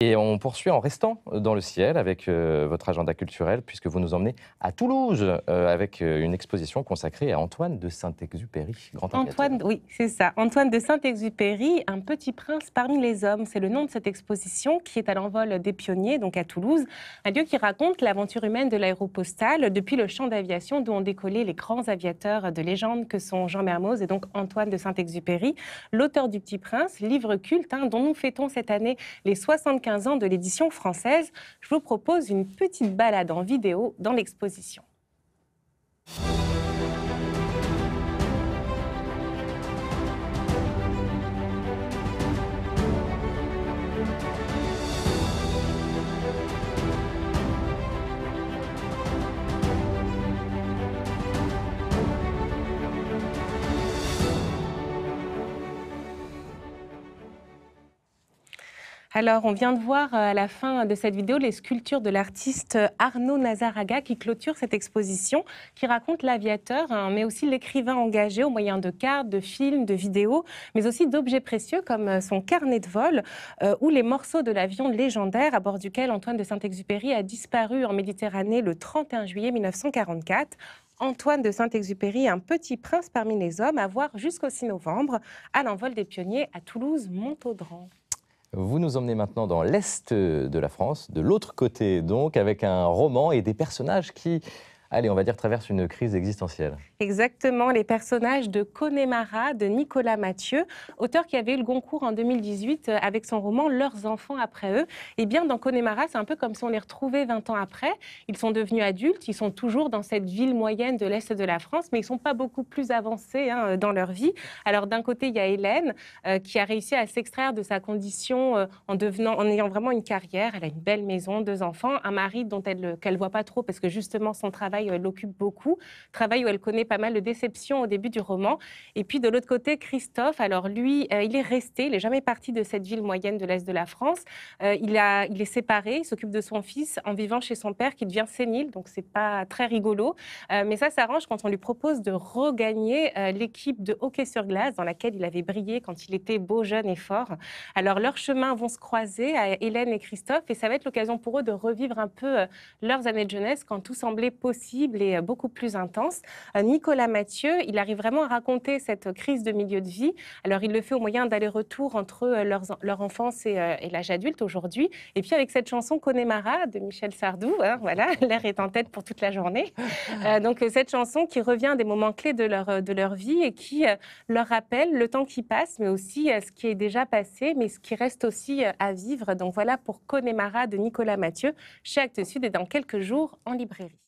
Et on poursuit en restant euh, dans le ciel avec euh, votre agenda culturel, puisque vous nous emmenez à Toulouse euh, avec une exposition consacrée à Antoine de Saint-Exupéry. Grand Antoine, oui, c'est ça. Antoine de Saint-Exupéry, un petit prince parmi les hommes. C'est le nom de cette exposition qui est à l'envol des pionniers, donc à Toulouse. Un lieu qui raconte l'aventure humaine de l'aéropostale depuis le champ d'aviation d'où ont décollé les grands aviateurs de légende que sont Jean Mermoz et donc Antoine de Saint-Exupéry, l'auteur du Petit Prince, livre culte hein, dont nous fêtons cette année les 75 ans de l'édition française, je vous propose une petite balade en vidéo dans l'exposition. Alors, on vient de voir euh, à la fin de cette vidéo les sculptures de l'artiste euh, Arnaud Nazaraga qui clôture cette exposition, qui raconte l'aviateur, hein, mais aussi l'écrivain engagé au moyen de cartes, de films, de vidéos, mais aussi d'objets précieux comme euh, son carnet de vol ou les morceaux de l'avion légendaire à bord duquel Antoine de Saint-Exupéry a disparu en Méditerranée le 31 juillet 1944. Antoine de Saint-Exupéry, un petit prince parmi les hommes, à voir jusqu'au 6 novembre à l'envol des pionniers à Toulouse-Montaudran. Vous nous emmenez maintenant dans l'Est de la France, de l'autre côté donc, avec un roman et des personnages qui allez, on va dire, traverse une crise existentielle. Exactement, les personnages de Connemara de Nicolas Mathieu, auteur qui avait eu le Goncourt en 2018 euh, avec son roman Leurs enfants après eux. Eh bien, dans Connemara, c'est un peu comme si on les retrouvait 20 ans après. Ils sont devenus adultes, ils sont toujours dans cette ville moyenne de l'Est de la France, mais ils ne sont pas beaucoup plus avancés hein, euh, dans leur vie. Alors, d'un côté, il y a Hélène euh, qui a réussi à s'extraire de sa condition en, devenant, en ayant vraiment une carrière. Elle a une belle maison, deux enfants, un mari dont elle ne voit pas trop parce que justement son travail L'occupe où elle l'occupe beaucoup, travail où elle connaît pas mal de déceptions au début du roman. Et puis de l'autre côté, Christophe, alors lui, euh, il est resté, il n'est jamais parti de cette ville moyenne de l'Est de la France. Euh, il, a, il est séparé, il s'occupe de son fils en vivant chez son père qui devient sénile, donc c'est pas très rigolo. Euh, mais ça s'arrange quand on lui propose de regagner l'équipe de hockey sur glace dans laquelle il avait brillé quand il était beau, jeune et fort. Alors leurs chemins vont se croiser à Hélène et Christophe et ça va être l'occasion pour eux de revivre un peu leurs années de jeunesse quand tout semblait possible et euh, beaucoup plus intense. Euh, Nicolas Mathieu, il arrive vraiment à raconter cette euh, crise de milieu de vie. Alors, il le fait au moyen d'aller-retour entre leur, enfance et, l'âge adulte aujourd'hui. Et puis, avec cette chanson Connemara de Michel Sardou, hein, voilà, l'air est en tête pour toute la journée. donc, cette chanson qui revient des moments clés de leur, vie et qui leur rappelle le temps qui passe, mais aussi ce qui est déjà passé, mais ce qui reste aussi à vivre. Donc, voilà pour Connemara de Nicolas Mathieu chez Actes Sud et dans quelques jours en librairie.